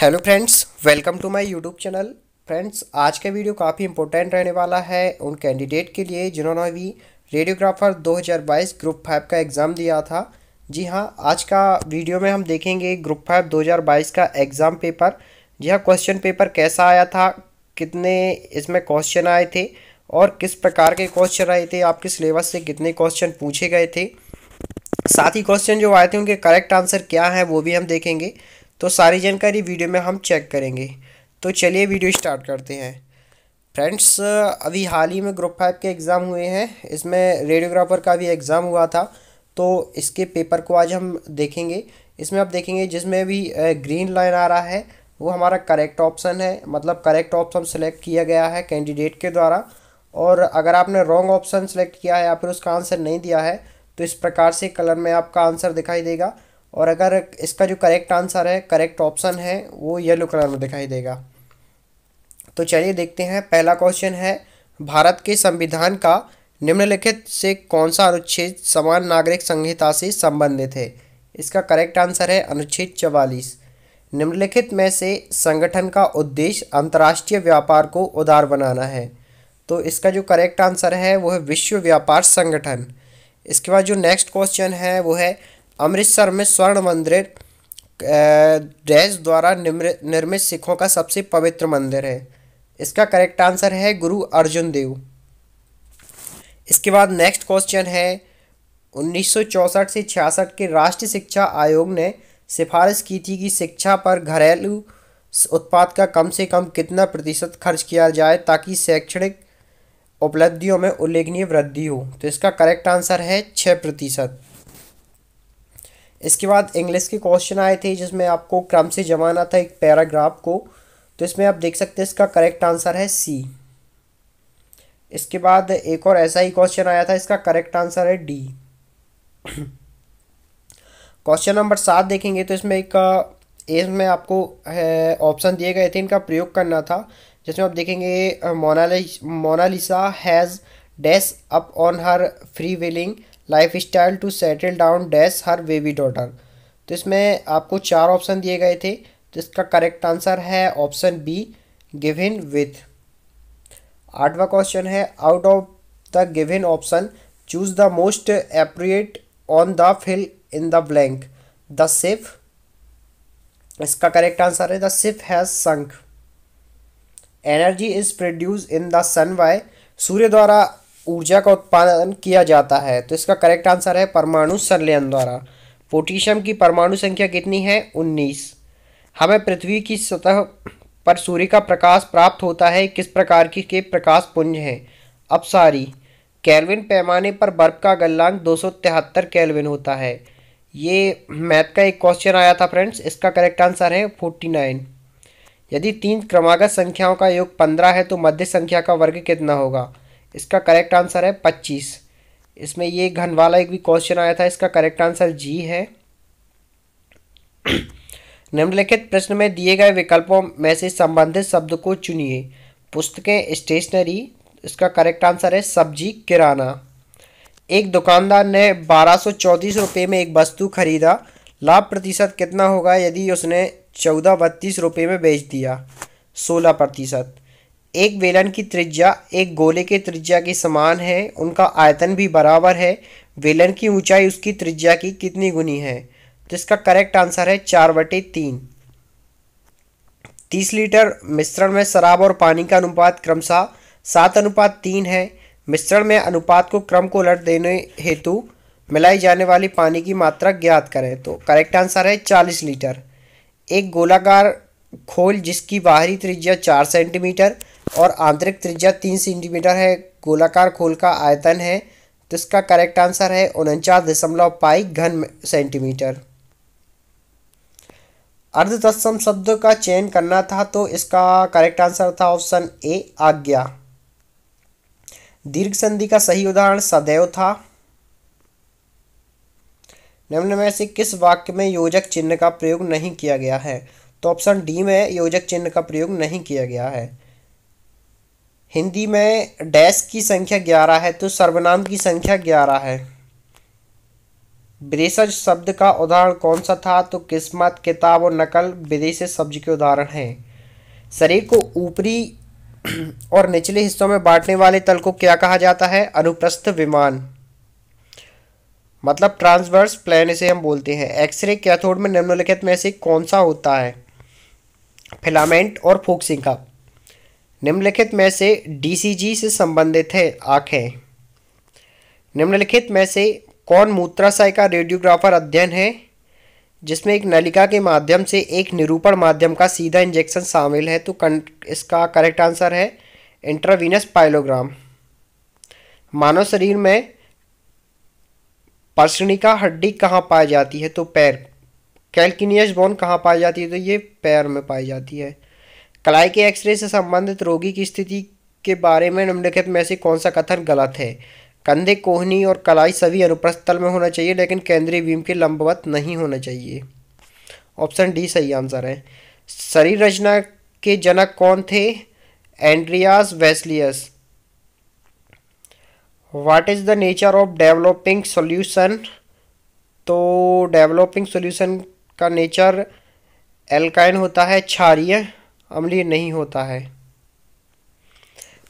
hello friends welcome to my YouTube channel friends आज का video काफ़ी इंपॉर्टेंट रहने वाला है उन कैंडिडेट के लिए जिन्होंने अभी रेडियोग्राफर 2022 ग्रुप फाइव का एग्ज़ाम दिया था जी हां आज का वीडियो में हम देखेंगे ग्रुप फाइव 2022 का एग्ज़ाम पेपर जी हां क्वेश्चन पेपर कैसा आया था कितने इसमें क्वेश्चन आए थे और किस प्रकार के क्वेश्चन आए थे आपके सिलेबस से कितने क्वेश्चन पूछे गए थे साथ ही क्वेश्चन जो आए थे उनके करेक्ट आंसर क्या है वो भी हम देखेंगे तो सारी जानकारी वीडियो में हम चेक करेंगे तो चलिए वीडियो स्टार्ट करते हैं फ्रेंड्स अभी हाल ही में ग्रुप फाइव के एग्ज़ाम हुए हैं इसमें रेडियोग्राफर का भी एग्ज़ाम हुआ था तो इसके पेपर को आज हम देखेंगे इसमें आप देखेंगे जिसमें भी ग्रीन लाइन आ रहा है वो हमारा करेक्ट ऑप्शन है मतलब करेक्ट ऑप्शन सेलेक्ट किया गया है कैंडिडेट के द्वारा और अगर आपने रॉन्ग ऑप्शन सेलेक्ट किया है या फिर उसका आंसर नहीं दिया है तो इस प्रकार से कलर में आपका आंसर दिखाई देगा और अगर इसका जो करेक्ट आंसर है करेक्ट ऑप्शन है वो येलो कलर में दिखाई देगा तो चलिए देखते हैं पहला क्वेश्चन है भारत के संविधान का निम्नलिखित से कौन सा अनुच्छेद समान नागरिक संहिता से संबंधित है इसका करेक्ट आंसर है अनुच्छेद चवालीस निम्नलिखित में से संगठन का उद्देश्य अंतर्राष्ट्रीय व्यापार को उदार बनाना है तो इसका जो करेक्ट आंसर है वो है विश्व व्यापार संगठन इसके बाद जो नेक्स्ट क्वेश्चन है वो है अमृतसर में स्वर्ण मंदिर डैश द्वारा निर्मित सिखों का सबसे पवित्र मंदिर है इसका करेक्ट आंसर है गुरु अर्जुन देव इसके बाद नेक्स्ट क्वेश्चन है 1964 से छियासठ के राष्ट्रीय शिक्षा आयोग ने सिफारिश की थी कि शिक्षा पर घरेलू उत्पाद का कम से कम कितना प्रतिशत खर्च किया जाए ताकि शैक्षणिक उपलब्धियों में उल्लेखनीय वृद्धि हो तो इसका करेक्ट आंसर है छः प्रतिशत इसके बाद इंग्लिश के क्वेश्चन आए थे जिसमें आपको क्रम से जमाना था एक पैराग्राफ को तो इसमें आप देख सकते हैं इसका करेक्ट आंसर है सी इसके बाद एक और ऐसा ही क्वेश्चन आया था इसका करेक्ट आंसर है डी क्वेश्चन नंबर सात देखेंगे तो इसमें एक इसमें आपको ऑप्शन दिए गए थे इनका प्रयोग करना था जिसमें आप देखेंगे मोनालिस Monalisa has dash up on her free willing life style to settle down dash her baby daughter तो इसमें आपको चार ऑप्शन दिए गए थे तो इसका करेक्ट आंसर है ऑप्शन बी गिविन विथ आठवा क्वेश्चन है out of the given option choose the most appropriate on the fill in the blank the ship इसका करेक्ट आंसर है the ship has sunk energy is produce in the sun why सूर्य द्वारा ऊर्जा का उत्पादन किया जाता है तो इसका करेक्ट आंसर है परमाणु संलयन द्वारा पोटेशियम की परमाणु संख्या कितनी है उन्नीस हमें पृथ्वी की सतह पर सूर्य का प्रकाश प्राप्त होता है किस प्रकार की के प्रकाश पुंज हैं अपसारी कैलविन पैमाने पर बर्फ का गलनांक दो सौ तिहत्तर कैलविन होता है ये मैथ का एक क्वेश्चन आया था फ्रेंड्स इसका करेक्ट आंसर है फोर्टी नाइन यदि तीन क्रमागत संख्याओं का योग पंद्रह है तो मध्य संख्या का वर्ग कितना होगा इसका करेक्ट आंसर है पच्चीस इसमें ये घन वाला एक भी क्वेश्चन आया था इसका करेक्ट आंसर जी है निम्नलिखित प्रश्न में दिए गए विकल्पों में से संबंधित शब्द को चुनिए पुस्तकें स्टेशनरी इसका करेक्ट आंसर है सब्जी किराना एक दुकानदार ने बारह सौ रुपये में एक वस्तु खरीदा लाभ प्रतिशत कितना होगा यदि उसने चौदह बत्तीस रुपये में बेच दिया सोलह प्रतिशत एक बेलन की त्रिज्या एक गोले के त्रिज्या के समान है उनका आयतन भी बराबर है बेलन की ऊंचाई उसकी त्रिज्या की कितनी गुनी है तो इसका करेक्ट आंसर है चार बटे तीन तीस लीटर मिश्रण में शराब और पानी का अनुपात क्रमशः सात अनुपात तीन है मिश्रण में अनुपात को क्रम को उलट देने हेतु मिलाई जाने वाली पानी की मात्रा ज्ञात करें तो करेक्ट आंसर है चालीस लीटर एक गोलाकार खोल जिसकी बाहरी त्रिज्या चार सेंटीमीटर और आंतरिक त्रिज्या तीन सेंटीमीटर है गोलाकार खोल का आयतन है तो इसका करेक्ट आंसर है उनचास दशमलव पाई घन सेंटीमीटर अर्ध शब्द का चयन करना था तो इसका करेक्ट आंसर था ऑप्शन ए आज्ञा दीर्घ संधि का सही उदाहरण सदैव था निम्न में से किस वाक्य में योजक चिन्ह का प्रयोग नहीं किया गया है तो ऑप्शन डी में योजक चिन्ह का प्रयोग नहीं किया गया है हिंदी में डैश की संख्या ग्यारह है तो सर्वनाम की संख्या ग्यारह है ब्रेसज शब्द का उदाहरण कौन सा था तो किस्मत किताब और नकल विदेश शब्द के उदाहरण हैं शरीर को ऊपरी और निचले हिस्सों में बांटने वाले तल को क्या कहा जाता है अनुप्रस्थ विमान मतलब ट्रांसवर्स प्लेन इसे हम बोलते हैं एक्सरे कैथोड में निम्नलिखित में से कौन सा होता है फिलामेंट और फोक्सिंग का निम्नलिखित में से डीसीजी से संबंधित है आँखें निम्नलिखित में से कौन मूत्राशय का रेडियोग्राफर अध्ययन है जिसमें एक नलिका के माध्यम से एक निरूपण माध्यम का सीधा इंजेक्शन शामिल है तो इसका करेक्ट आंसर है इंट्रावीनस पाइलोग्राम मानव शरीर में पर्शनिका हड्डी कहाँ पाई जाती है तो पैर कैल्किनियस बोन कहाँ पाई जाती है तो ये पैर में पाई जाती है कलाई के एक्सरे से संबंधित रोगी की स्थिति के बारे में निम्नलिखित में से कौन सा कथन गलत है कंधे कोहनी और कलाई सभी अनुप्रस्थ तल में होना चाहिए लेकिन केंद्रीय बीम के लंबवत नहीं होना चाहिए ऑप्शन डी सही आंसर है शरीर रचना के जनक कौन थे Andreas Vesalius what is the nature of developing solution तो डेवलपिंग सॉल्यूशन का नेचर एल्काइन होता है क्षारीय अमली नहीं होता है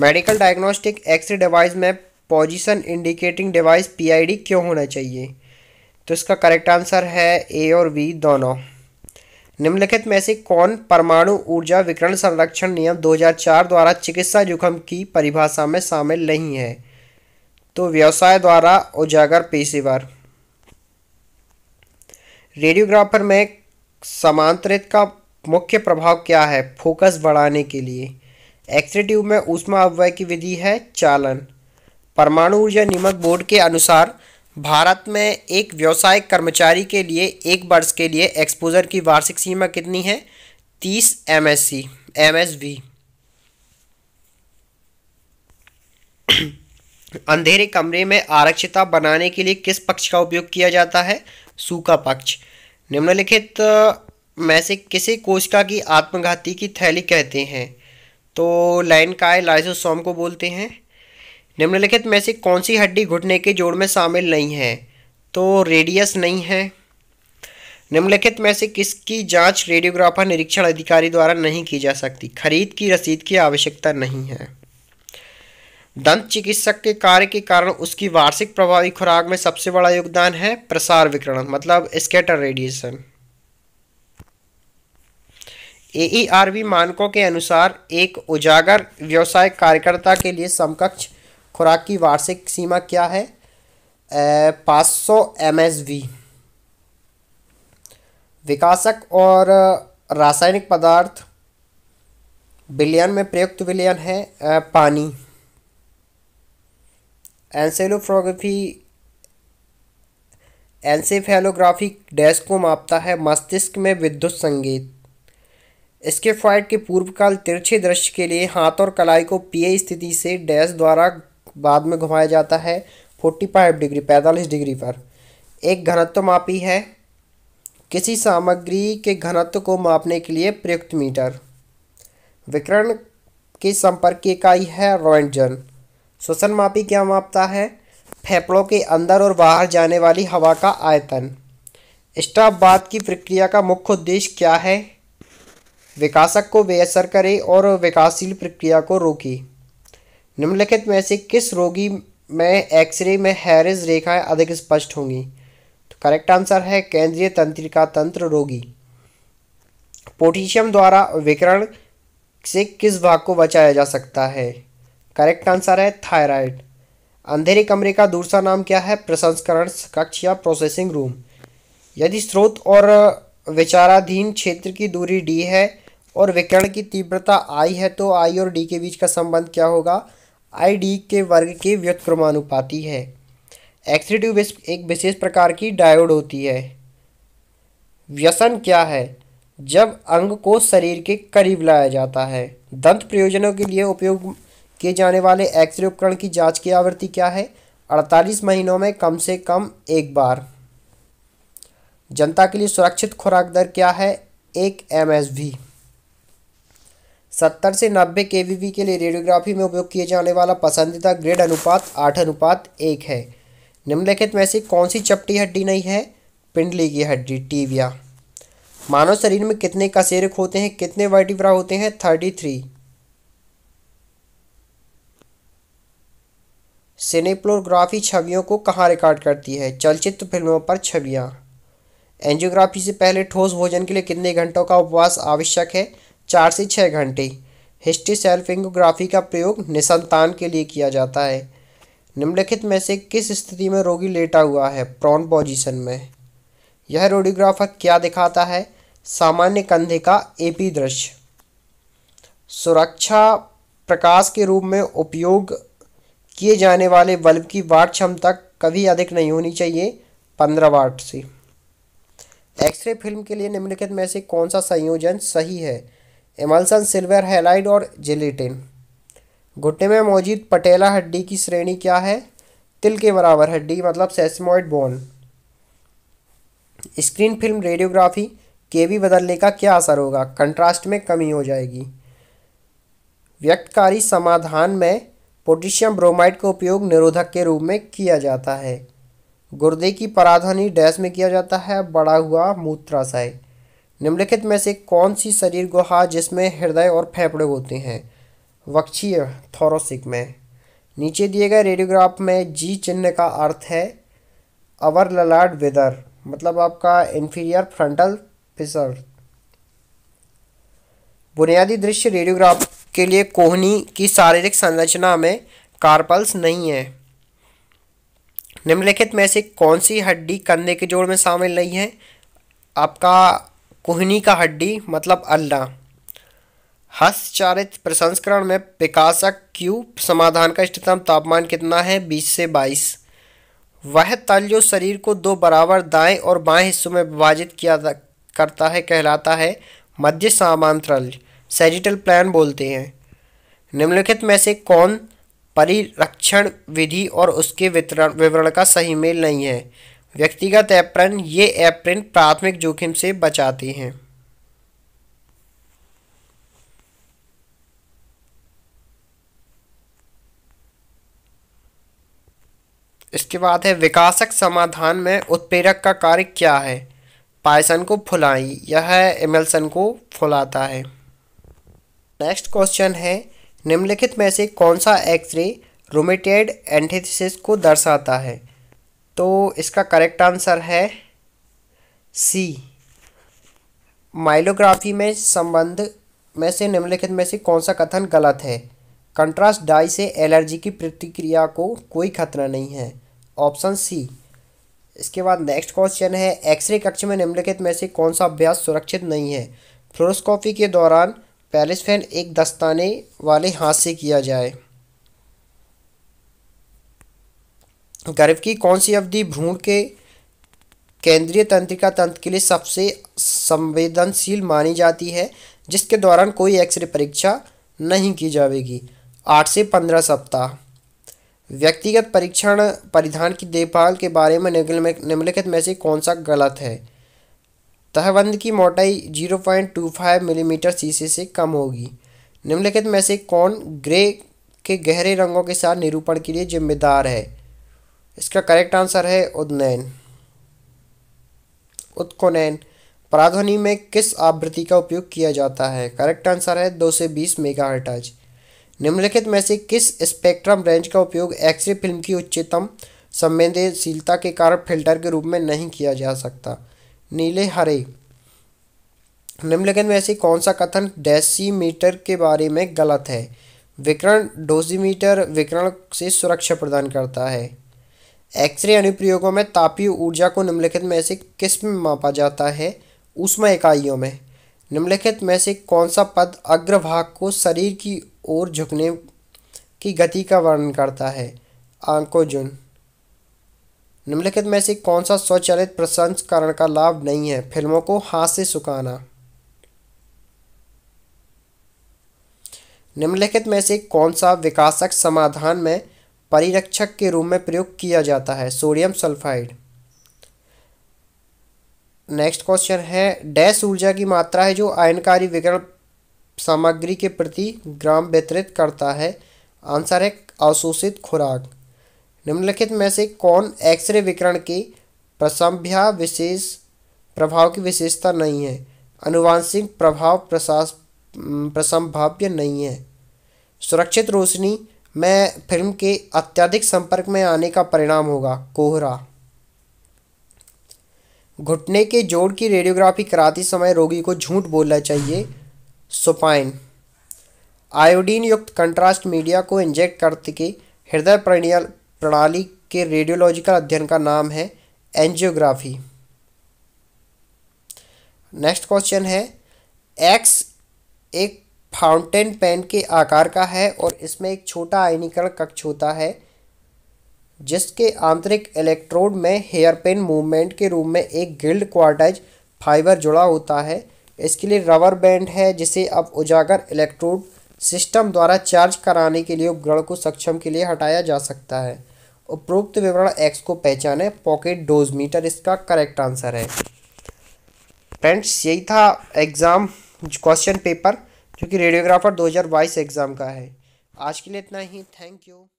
मेडिकल डायग्नोस्टिक एक्सरे डिवाइस में पोजीशन इंडिकेटिंग डिवाइस पीआईडी क्यों होना चाहिए तो इसका करेक्ट आंसर है ए और बी दोनों निम्नलिखित में से कौन परमाणु ऊर्जा विकरण संरक्षण नियम 2004 द्वारा चिकित्सा जोखिम की परिभाषा में शामिल नहीं है तो व्यवसाय द्वारा उजागर पेशेवर रेडियोग्राफर में समांतरित का मुख्य प्रभाव क्या है फोकस बढ़ाने के लिए एक्सरेट्यूब में ऊष्मा अव्यय की विधि है चालन परमाणु ऊर्जा नियमक बोर्ड के अनुसार भारत में एक व्यवसायिक कर्मचारी के लिए एक वर्ष के लिए एक्सपोजर की वार्षिक सीमा कितनी है तीस M S C M S V अंधेरे कमरे में आरक्षिता बनाने के लिए किस पक्ष का उपयोग किया जाता है सूखा पक्ष निम्नलिखित में से किसी कोशिका की आत्मघाती की थैली कहते हैं तो लाइन काय लाइसोसोम को बोलते हैं निम्नलिखित में से कौन सी हड्डी घुटने के जोड़ में शामिल नहीं है तो रेडियस नहीं है निम्नलिखित में से किसकी जांच रेडियोग्राफर निरीक्षण अधिकारी द्वारा नहीं की जा सकती खरीद की रसीद की आवश्यकता नहीं है दंत चिकित्सक के कार्य के कारण उसकी वार्षिक प्रभावी खुराक में सबसे बड़ा योगदान है प्रसार विकरण मतलब स्केटर रेडिएशन वी मानकों के अनुसार एक उजागर व्यवसाय कार्यकर्ता के लिए समकक्ष खुराक की वार्षिक सीमा क्या है पाँच सौ एम विकासक और रासायनिक पदार्थ विलयन में प्रयुक्त विलयन है पानी एंसेलोफ्रोग्राफी एंसेफेलोग्राफी डैश को मापता है मस्तिष्क में विद्युत संगीत स्केफॉइड के पूर्वकाल तिरछे दृश्य के लिए हाथ और कलाई को पीए स्थिति से डैश द्वारा बाद में घुमाया जाता है फोर्टी फाइव डिग्री पैंतालीस डिग्री पर एक घनत्व मापी है किसी सामग्री के घनत्व को मापने के लिए प्रयुक्त मीटर विकरण की संपर्क की इकाई है रॉयजन श्वसन मापी क्या मापता है फेफड़ों के अंदर और बाहर जाने वाली हवा का आयतन स्टाफ बात की प्रक्रिया का मुख्य उद्देश्य क्या है विकासक को बेअसर करे और विकासशील प्रक्रिया को रोके निम्नलिखित में से किस रोगी में एक्सरे में हैरिस रेखाएं अधिक स्पष्ट होंगी तो करेक्ट आंसर है केंद्रीय तंत्रिका तंत्र रोगी पोटेशियम द्वारा विकरण से किस भाग को बचाया जा सकता है करेक्ट आंसर है थायराइड अंधेरे कमरे का दूसरा नाम क्या है प्रसंस्करण कक्ष या प्रोसेसिंग रूम यदि स्रोत और विचाराधीन क्षेत्र की दूरी डी है और विकर्ण की तीव्रता आई है तो आई और डी के बीच का संबंध क्या होगा आई डी के वर्ग के व्युत्क्रमानुपाती है एक्स ट्यूब एक विशेष प्रकार की डायोड होती है व्यसन क्या है जब अंग को शरीर के करीब लाया जाता है दंत प्रयोजनों के लिए उपयोग किए जाने वाले एक्सरे उपकरण की जांच की आवृत्ति क्या है 48 महीनों में कम से कम एक बार जनता के लिए सुरक्षित खुराक दर क्या है एक एम एस भी सत्तर से नब्बे के के लिए रेडियोग्राफी में उपयोग किए जाने वाला पसंदीदा ग्रेड अनुपात आठ अनुपात एक है निम्नलिखित में से कौन सी चपटी हड्डी नहीं है पिंडली की हड्डी टीबिया मानव शरीर में कितने कशेरक होते हैं कितने वर्टिब्रा होते हैं थर्टी थ्री सिनेप्लोग्राफी छवियों को कहाँ रिकॉर्ड करती है चलचित्र फिल्मों पर छवियाँ एंजियोग्राफी से पहले ठोस भोजन के लिए कितने घंटों का उपवास आवश्यक है चार से छः घंटे हिस्ट्री सेल्फ का प्रयोग निसंतान के लिए किया जाता है निम्नलिखित में से किस स्थिति में रोगी लेटा हुआ है प्रॉन पोजिशन में यह रोडियोग्राफर क्या दिखाता है सामान्य कंधे का एपी दृश्य सुरक्षा प्रकाश के रूप में उपयोग किए जाने वाले बल्ब की वाट क्षमता कभी अधिक नहीं होनी चाहिए पंद्रह वाट से एक्सरे फिल्म के लिए निम्नलिखित में से कौन सा संयोजन सही है एमल्सन सिल्वर हेलाइड और जेलेटिन घुटने में मौजूद पटेला हड्डी की श्रेणी क्या है तिल के बराबर हड्डी मतलब sesamoid bone screen film radiography के भी बदलने का क्या असर होगा कंट्रास्ट में कमी हो जाएगी व्यक्तकारी समाधान में पोटेशियम ब्रोमाइड का उपयोग निरोधक के रूप में किया जाता है गुर्दे की पराध्वनि डैश में किया जाता है बड़ा हुआ मूत्राशय निम्नलिखित में से कौन सी शरीर गुहा जिसमें हृदय और फेफड़े होते हैं वक्षीय थोरोसिक में नीचे दिए गए रेडियोग्राफ में जी चिन्ह का अर्थ है अवर ललाट वेदर मतलब आपका इन्फीरियर फ्रंटल फिसर बुनियादी दृश्य रेडियोग्राफ के लिए कोहनी की शारीरिक संरचना में कार्पल्स नहीं है निम्नलिखित में से कौन सी हड्डी कंधे के जोड़ में शामिल नहीं है आपका कोहनी का हड्डी मतलब अल्ला हस्तचारित प्रसंस्करण में पिकासक क्यू समाधान का इष्टतम तापमान कितना है बीस से बाईस वह तल जो शरीर को दो बराबर दाएं और बाएं हिस्सों में विभाजित किया करता है कहलाता है मध्य सामांतरल सेजिटल प्लान बोलते हैं निम्नलिखित में से कौन परिरक्षण विधि और उसके वितरण विवरण का सही मेल नहीं है व्यक्तिगत एप्रन ये एप्रन प्राथमिक जोखिम से बचाती हैं इसके बाद है विकासक समाधान में उत्प्रेरक का कार्य क्या है पायसन को फुलाई यह एमल्सन को फुलाता है नेक्स्ट क्वेश्चन है निम्नलिखित में से कौन सा एक्सरे रोमेटेड एंथेसिस को दर्शाता है तो इसका करेक्ट आंसर है सी माइलोग्राफी में संबंध में से निम्नलिखित में से कौन सा कथन गलत है कंट्रास्ट डाई से एलर्जी की प्रतिक्रिया को कोई खतरा नहीं है ऑप्शन सी इसके बाद नेक्स्ट क्वेश्चन है एक्सरे कक्ष में निम्नलिखित में से कौन सा अभ्यास सुरक्षित नहीं है फ्लोरोस्कोपी के दौरान पैलिस फैन एक दस्ताने वाले हाथ से किया जाए गर्भ की कौन सी अवधि भ्रूण के केंद्रीय तंत्रिका तंत्र के लिए सबसे संवेदनशील मानी जाती है जिसके दौरान कोई एक्सरे परीक्षा नहीं की जाएगी आठ से पंद्रह सप्ताह व्यक्तिगत परीक्षण परिधान की देखभाल के बारे में निम्नलिखित में से कौन सा गलत है तहबंद की मोटाई zero point two five millimetre शीशे से कम होगी निम्नलिखित में से कौन ग्रे के गहरे रंगों के साथ निरूपण के लिए जिम्मेदार है इसका करेक्ट आंसर है उदनैन उत्कोनैन प्राध्वनि में किस आवृत्ति का उपयोग किया जाता है करेक्ट आंसर है दो से बीस मेगा हर्टाज निम्नलिखित में से किस स्पेक्ट्रम रेंज का उपयोग एक्सरे फिल्म की उच्चतम संवेदनशीलता के कारण फिल्टर के रूप में नहीं किया जा सकता नीले हरे निम्नलिखित में से कौन सा कथन डेसीमीटर के बारे में गलत है विकरण डोजीमीटर विकरण से सुरक्षा प्रदान करता है एक्सरे अनुप्रयोगों में तापीय ऊर्जा को निम्नलिखित में से किस में मापा जाता है उष्मा इकाइयों में निम्नलिखित में से कौन सा पद अग्रभाग को शरीर की ओर झुकने की गति का वर्णन करता है आंकोजुन निम्नलिखित में से कौन सा स्वचालित प्रसंस्करण का लाभ नहीं है फिल्मों को हाथ से सुखाना निम्नलिखित में से कौन सा विकासक समाधान में परिरक्षक के रूप में प्रयोग किया जाता है सोडियम सल्फाइड नेक्स्ट क्वेश्चन है डैश ऊर्जा की मात्रा है जो आयनकारी विकरण सामग्री के प्रति ग्राम वितरित करता है आंसर है अवशोषित खुराक निम्नलिखित में से कौन एक्सरे विकरण की प्रसंभ्या विशेष प्रभाव की विशेषता नहीं है अनुवांशिक प्रभाव प्रसा प्रसंभाव्य नहीं है सुरक्षित रोशनी में फिल्म के अत्यधिक संपर्क में आने का परिणाम होगा कोहरा घुटने के जोड़ की रेडियोग्राफी कराते समय रोगी को झूठ बोलना चाहिए सुपाइन आयोडीन युक्त कंट्रास्ट मीडिया को इंजेक्ट करते हृदय हृदय प्रणाली के रेडियोलॉजिकल अध्ययन का नाम है एंजियोग्राफी नेक्स्ट क्वेश्चन है एक्स एक फाउंटेन पेन के आकार का है और इसमें एक छोटा आयनीकरण कक्ष होता है जिसके आंतरिक इलेक्ट्रोड में हेयर पेन मूवमेंट के रूप में एक गिल्ड क्वार्टज फाइबर जुड़ा होता है इसके लिए रबर बैंड है जिसे अब उजागर इलेक्ट्रोड सिस्टम द्वारा चार्ज कराने के लिए उपग्रह को सक्षम के लिए हटाया जा सकता है उपरोक्त विवरण एक्स को पहचाने पॉकेट डोज मीटर इसका करेक्ट आंसर है फ्रेंड्स यही था एग्ज़ाम क्वेश्चन पेपर क्योंकि रेडियोग्राफर 2022 एग्ज़ाम का है आज के लिए इतना ही थैंक यू